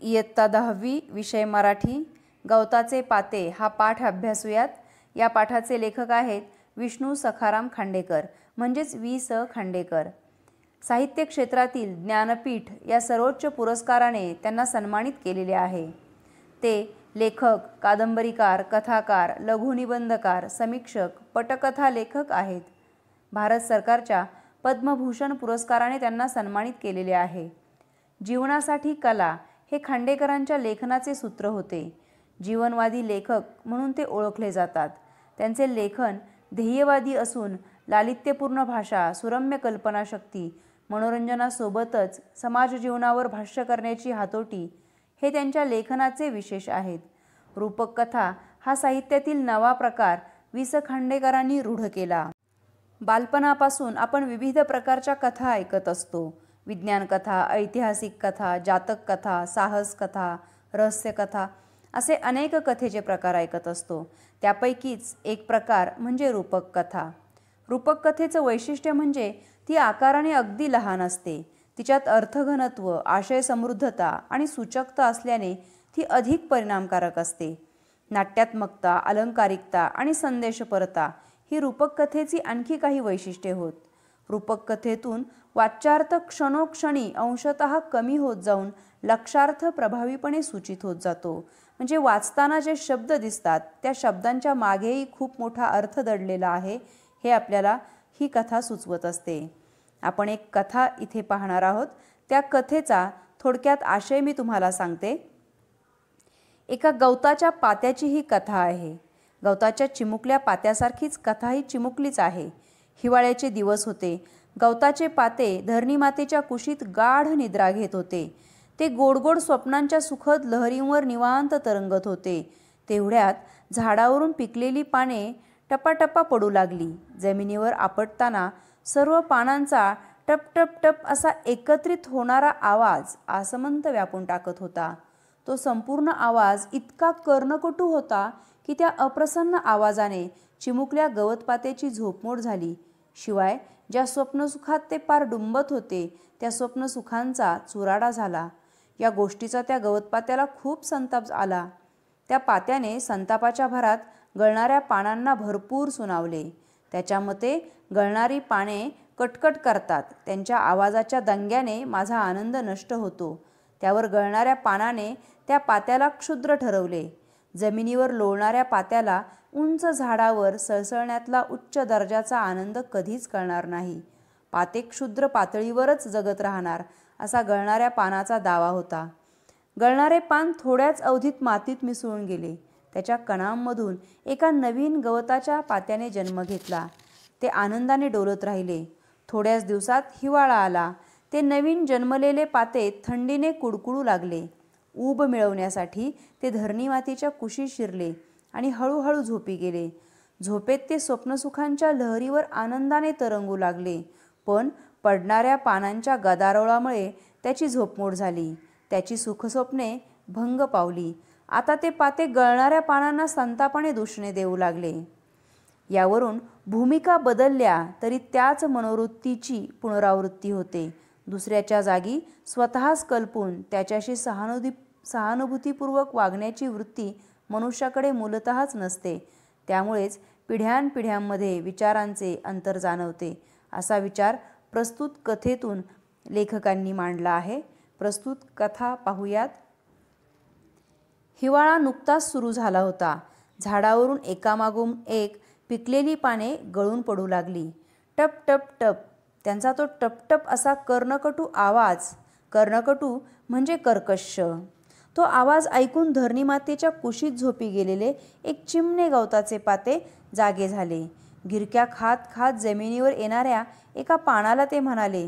इयत्ता दहावी विषय मराठी गवताचे पाते हा पाठ अभ्यासूयात या पाठाचे लेखक आहेत विष्णू सखाराम खांडेकर म्हणजेच वि स खांडेकर साहित्य क्षेत्रातील ज्ञानपीठ या सर्वोच्च पुरस्काराने त्यांना सन्मानित केलेले आहे ते लेखक कादंबरीकार कथाकार लघुनिबंधकार समीक्षक पटकथा लेखक आहेत भारत सरकारच्या पद्मभूषण पुरस्काराने त्यांना सन्मानित केलेले आहे जीवनासाठी कला हे खांडेकरांच्या लेखनाचे सूत्र होते जीवनवादी लेखक म्हणून ते ओळखले जातात त्यांचे लेखन ध्येयवादी असून लालित्यपूर्ण भाषा सुरम्य कल्पनाशक्ती मनोरंजनासोबतच समाजजीवनावर भाष्य करण्याची हातोटी हे त्यांच्या लेखनाचे विशेष आहेत रूपक कथा हा साहित्यातील नवा प्रकार वि स खांडेकरांनी रूढ केला बालपणापासून आपण विविध प्रकारच्या कथा ऐकत असतो विज्ञानकथा ऐतिहासिक कथा जातक कथा साहस कथा रहस्यकथा असे अनेक कथेचे प्रकार ऐकत असतो त्यापैकीच एक प्रकार म्हणजे रूपक कथा रूपक कथेचं वैशिष्ट्य म्हणजे ती आकाराने अगदी लहान असते तिच्यात अर्थघनत्व आशय समृद्धता आणि सूचकता असल्याने ती अधिक परिणामकारक असते नाट्यात्मकता अलंकारिकता आणि संदेशपरता ही रूपक कथेची आणखी काही वैशिष्ट्ये होत रूपक कथेतून वाच्यार्थ क्षणोक्षणी अंशत कमी होत जाऊन लक्षार्थ प्रभावीपणे सूचित होत जातो म्हणजे वाचताना जे शब्द दिसतात त्या शब्दांच्या मागेही खूप मोठा अर्थ दडलेला आहे हे आपल्याला ही कथा सुचवत असते आपण एक कथा इथे पाहणार आहोत त्या कथेचा थोडक्यात आशय मी तुम्हाला सांगते एका गवताच्या पात्याची ही कथा आहे गवताच्या चिमुकल्या पात्यासारखीच कथा ही चिमुकलीच आहे हिवाळ्याचे दिवस होते गवताचे पाते धरणीमातेच्या कुशीत गाढ निद्रा घेत होते ते गोडगोड स्वप्नांच्या सुखद लहरींवर निवांत तरंगत होते तेवढ्यात झाडावरून पिकलेली पाने टपाटपा पडू लागली जमिनीवर आपटताना सर्व पानांचा टप टप टप असा एकत्रित होणारा आवाज आसमंत व्यापून टाकत होता तो संपूर्ण आवाज इतका कर्णकटू होता की त्या अप्रसन्न आवाजाने चिमुकल्या गवतपातेची झोपमोड झाली शिवाय ज्या स्वप्नसुखात ते पार डुंबत होते त्या स्वप्नसुखांचा चुराडा झाला या गोष्टीचा त्या गवतपात्याला खूप संताप आला त्या पात्याने संतापाच्या भरात गळणाऱ्या पानांना भरपूर सुनावले त्याच्या मते गळणारी पाने कटकट करतात त्यांच्या आवाजाच्या दंग्याने माझा आनंद नष्ट होतो त्यावर गळणाऱ्या पानाने त्या पात्याला क्षुद्र ठरवले जमिनीवर लोळणाऱ्या पात्याला उंच झाडावर सळसळण्यातला उच्च दर्जाचा आनंद कधीच कळणार नाही पाते क्षुद्र पातळीवरच जगत राहणार असा गळणाऱ्या पानाचा दावा होता गळणारे पान थोड्याच अवधीत मातीत मिसळून गेले त्याच्या कणांमधून एका नवीन गवताच्या पात्याने जन्म घेतला ते आनंदाने डोलत राहिले थोड्याच दिवसात हिवाळा आला ते नवीन जन्मलेले पाते थंडीने कुडकुडू लागले ऊब मिळवण्यासाठी ते धरणी मातीच्या कुशी शिरले आणि हळूहळू झोपी गेले झोपेत ते स्वप्नसुखांच्या लहरीवर आनंदाने तरंगू लागले पण पडणाऱ्या पानांच्या गदारोळामुळे त्याची झोपमोड झाली त्याची सुखस्वप्ने भंग पावली आता ते पाते गळणाऱ्या पानांना संतापाने दूषणे देऊ लागले यावरून भूमिका बदलल्या तरी त्याच मनोवृत्तीची पुनरावृत्ती होते दुसऱ्याच्या जागी स्वतःच कल्पून त्याच्याशी सहानुदी सहानुभूतीपूर्वक वागण्याची वृत्ती मनुष्याकडे मूलतःच नसते त्यामुळेच पिढ्यानपिढ्यांमध्ये विचारांचे अंतर जाणवते असा विचार प्रस्तुत कथेतून लेखकांनी मांडला आहे प्रस्तुत कथा पाहूयात हिवाळा नुकताच सुरू झाला होता झाडावरून एकामागून एक पिकलेली पाने गळून पडू लागली टप टप टप त्यांचा तो टप टप असा कर्णकटू आवाज कर्णकटू म्हणजे कर्कश तो आवाज ऐकून धरणी मातेच्या कुशीत झोपी गेलेले एक चिमणे गवताचे पाते जागे झाले गिरक्या खात खात जमिनीवर येणाऱ्या एका पानाला ते म्हणाले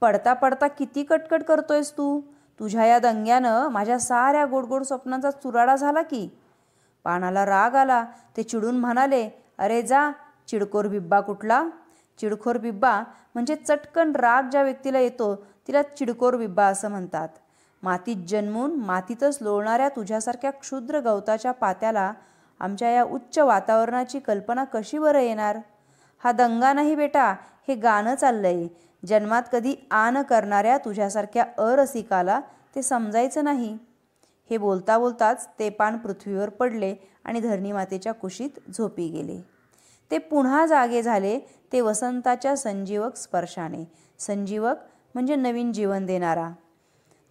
पडता पडता किती कटकट करतोयस तू तुझ्या या दंग्यानं माझ्या साऱ्या गोडगोड स्वप्नांचा चुराडा झाला की पानाला राग आला ते चिडून म्हणाले अरे जा चिडकोर बिब्बा कुठला चिडखोर बिब्बा म्हणजे चटकन राग ज्या व्यक्तीला येतो तिला चिडकोर बिब्बा असं म्हणतात मातीत जन्मून मातीतच लोळणाऱ्या तुझ्यासारख्या क्षुद्र गवताच्या पात्याला आमच्या या उच्च वातावरणाची कल्पना कशी बरं येणार हा दंगा नाही बेटा हे गाणं चाललंय जन्मात कधी आन करणाऱ्या तुझ्यासारख्या अरसिकाला ते समजायचं नाही हे बोलता बोलताच ते पान पृथ्वीवर पडले आणि धरणीमातेच्या कुशीत झोपी गेले ते पुन्हा जागे झाले ते वसंताच्या संजीवक स्पर्शाने संजीवक म्हणजे नवीन जीवन देणारा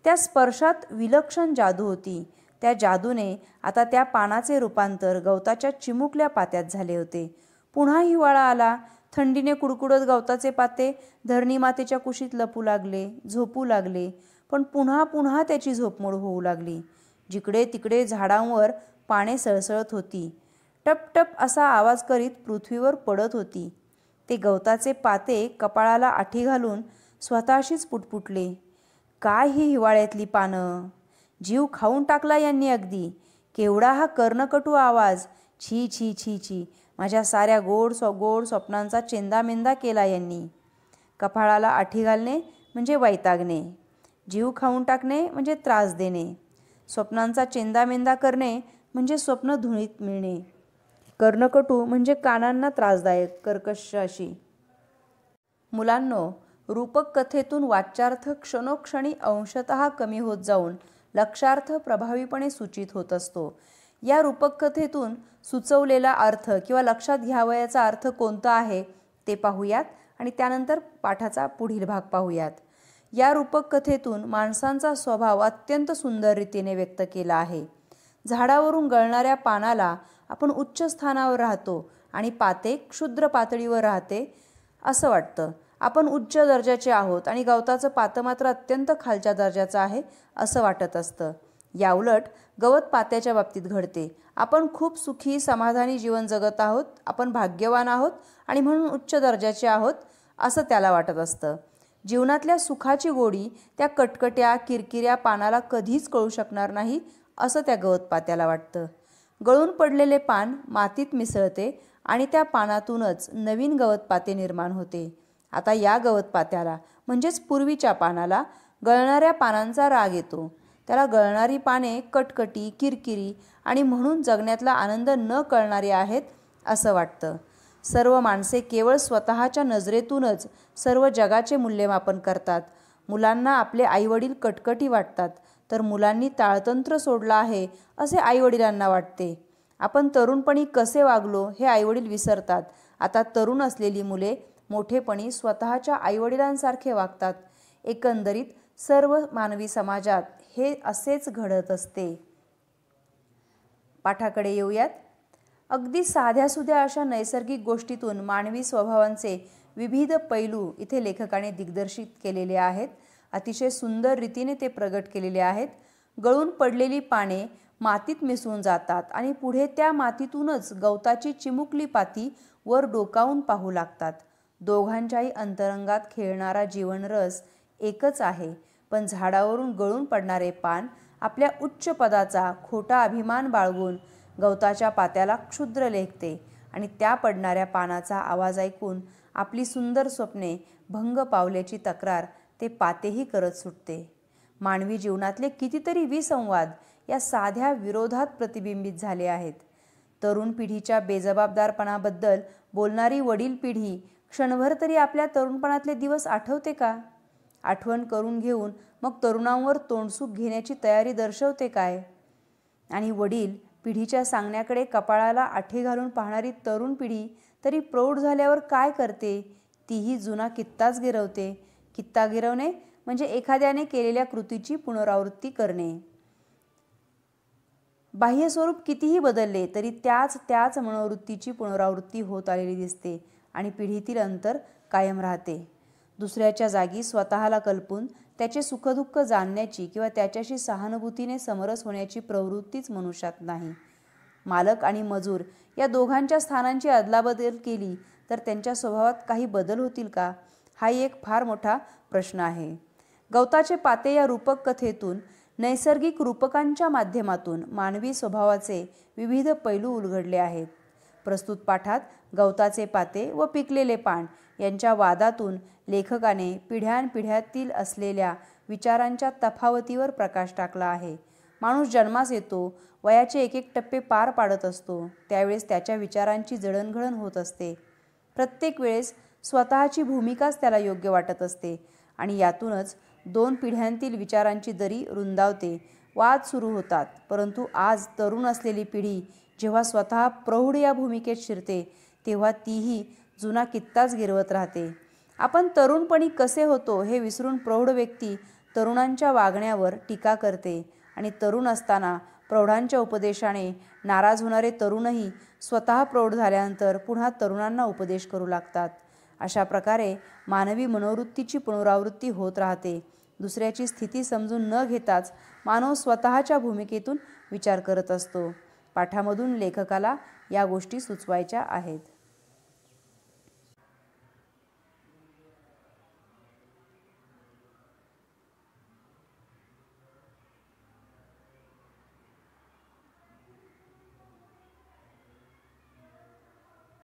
त्या स्पर्शात विलक्षण जादू होती त्या जादूने आता त्या पानाचे रूपांतर गवताच्या चिमुकल्या पात्यात झाले होते पुन्हा हिवाळा आला थंडीने कुडकुडत गवताचे पाते धरणीमातेच्या कुशीत लपू लागले झोपू लागले पण पुन्हा पुन्हा त्याची झोपमोड होऊ लागली जिकडे तिकडे झाडांवर पाने सळसळत होती टपटप असा आवाज करीत पृथ्वीवर पडत होती ते गवताचे पाते कपाळाला आठी घालून स्वतःशीच पुटपुटले काय ही हिवाळ्यातली पानं जीव खाऊन टाकला यांनी अगदी केवढा हा कर्णकटू आवाज छी छी छी छी माझ्या साऱ्या गोड स्व गोड स्वप्नांचा चेंदामेंदा केला यांनी कपाळाला आठी घालणे म्हणजे वैतागणे जीव खाऊन टाकणे म्हणजे त्रास देणे स्वप्नांचा चेंदामेंदा करणे म्हणजे स्वप्न धुळीत मिळणे कर्णकटू म्हणजे कानांना त्रासदायक कर्कश अशी मुलांनो रूपक कथेतून वाच्यार्थ क्षणोक्षणी अंशत कमी होत जाऊन लक्षार्थ प्रभावीपणे सूचित होत असतो या रूपक कथेतून सुचवलेला अर्थ किंवा लक्षात घ्यावयाचा अर्थ कोणता आहे ते पाहूयात आणि त्यानंतर पाठाचा पुढील भाग पाहूयात या रूपक कथेतून माणसांचा स्वभाव अत्यंत सुंदर रीतीने व्यक्त केला आहे झाडावरून गळणाऱ्या पानाला आपण उच्च स्थानावर राहतो आणि पाते क्षुद्र पातळीवर राहते असं वाटतं आपण उच्च दर्जाचे आहोत आणि गवताचं पातं मात्र अत्यंत खालच्या दर्जाचं आहे असं वाटत असतं याउलट गवत पात्याच्या बाबतीत घडते आपण खूप सुखी समाधानी जीवन जगत आहोत आपण भाग्यवान आहोत आणि म्हणून उच्च दर्जाचे आहोत असं त्याला वाटत असतं जीवनातल्या सुखाची गोडी त्या कटकट्या किरकिऱ्या पानाला कधीच कळू शकणार नाही असं त्या गवत पात्याला वाटतं गळून पडलेले पान मातीत मिसळते आणि त्या पानातूनच नवीन गवत पाते निर्माण होते आता या गवत पात्याला म्हणजेच पूर्वीच्या पानाला गळणाऱ्या पानांचा राग येतो त्याला गळणारी पाने कटकटी किरकिरी आणि म्हणून जगण्यातला आनंद न कळणारी आहेत असं वाटतं सर्व माणसे केवळ स्वतःच्या नजरेतूनच सर्व जगाचे मूल्यमापन करतात मुलांना आपले आईवडील कटकटी वाटतात तर मुलांनी ताळतंत्र सोडलं आहे असे आईवडिलांना वाटते आपण तरुणपणी कसे वागलो हे आईवडील विसरतात आता तरुण असलेली मुले मोठेपणी स्वतःच्या आईवडिलांसारखे वागतात एकंदरीत सर्व मानवी समाजात हे असेच घडत असते पाठाकडे येऊयात अगदी साध्यासुध्या अशा नैसर्गिक गोष्टीतून मानवी स्वभावांचे विविध पैलू इथे लेखकाने दिग्दर्शित केलेले आहेत अतिशय सुंदर रीतीने ते प्रगट केलेले आहेत गळून पडलेली पाने मातीत मिसळून जातात आणि पुढे त्या मातीतूनच गवताची चिमुकली पाती वर डोकावून पाहू लागतात दोघांच्याही अंतरंगात खेळणारा जीवनरस एकच आहे पण झाडावरून गळून पडणारे पान आपल्या उच्च पदाचा खोटा अभिमान बाळगून गवताच्या पात्याला क्षुद्र लेखते आणि त्या पडणाऱ्या पानाचा आवाज ऐकून आपली सुंदर स्वप्ने भंग पावल्याची तक्रार ते पातेही करत सुटते मानवी जीवनातले कितीतरी विसंवाद या साध्या विरोधात प्रतिबिंबित झाले आहेत तरुण पिढीच्या बेजबाबदारपणाबद्दल बोलणारी वडील पिढी क्षणभर तरी आपल्या तरुणपणातले दिवस आठवते का आठवण करून घेऊन मग तरुणांवर तोंडसूक घेण्याची तयारी दर्शवते काय आणि वडील पिढीच्या सांगण्याकडे कपाळाला आठे घालून पाहणारी तरुण पिढी तरी प्रौढ झाल्यावर काय करते तीही जुना कित्ताच गिरवते कित्ता गिरवणे म्हणजे एखाद्याने केलेल्या कृतीची पुनरावृत्ती करणे बाह्यस्वरूप कितीही बदलले तरी त्याच त्याच मनोवृत्तीची पुनरावृत्ती होत आलेली दिसते आणि पिढीतील अंतर कायम राहते दुसऱ्याच्या जागी स्वतःला कल्पून त्याचे सुखदुःख जाणण्याची किंवा त्याच्याशी सहानुभूतीने समरस होण्याची प्रवृत्तीच मनुष्यात नाही मालक आणि मजूर या दोघांच्या स्थानांची अदलाबदल केली तर त्यांच्या स्वभावात काही बदल होतील का हाही एक फार मोठा प्रश्न आहे गवताचे पाते या रूपक कथेतून नैसर्गिक रूपकांच्या माध्यमातून मानवी स्वभावाचे विविध पैलू उलगडले आहेत प्रस्तुत पाठात गवताचे पाते व पिकलेले पान यांच्या वादातून लेखकाने पिढ्यानपिढ्यातील असलेल्या विचारांच्या तफावतीवर प्रकाश टाकला आहे माणूस जन्मास येतो वयाचे एक एक टप्पे पार पाडत असतो त्यावेळेस त्याच्या विचारांची जडणघडण होत असते प्रत्येक वेळेस स्वतःची भूमिकाच त्याला योग्य वाटत असते आणि यातूनच दोन पिढ्यांतील विचारांची दरी रुंदावते वाद सुरू होतात परंतु आज तरुण असलेली पिढी जेव्हा स्वतः प्रौढ या भूमिकेत शिरते तेव्हा तीही जुना कित्ताच गिरवत राहते आपण तरुणपणी कसे होतो हे विसरून प्रौढ व्यक्ती तरुणांच्या वागण्यावर टीका करते आणि तरुण असताना प्रौढांच्या उपदेशाने नाराज होणारे तरुणही स्वतः प्रौढ झाल्यानंतर पुन्हा तरुणांना उपदेश करू लागतात अशा प्रकारे मानवी मनोवृत्तीची पुनरावृत्ती होत राहते दुसऱ्याची स्थिती समजून न घेताच मानव स्वतःच्या भूमिकेतून विचार करत असतो पाठामधून लेखकाला या गोष्टी सुचवायच्या आहेत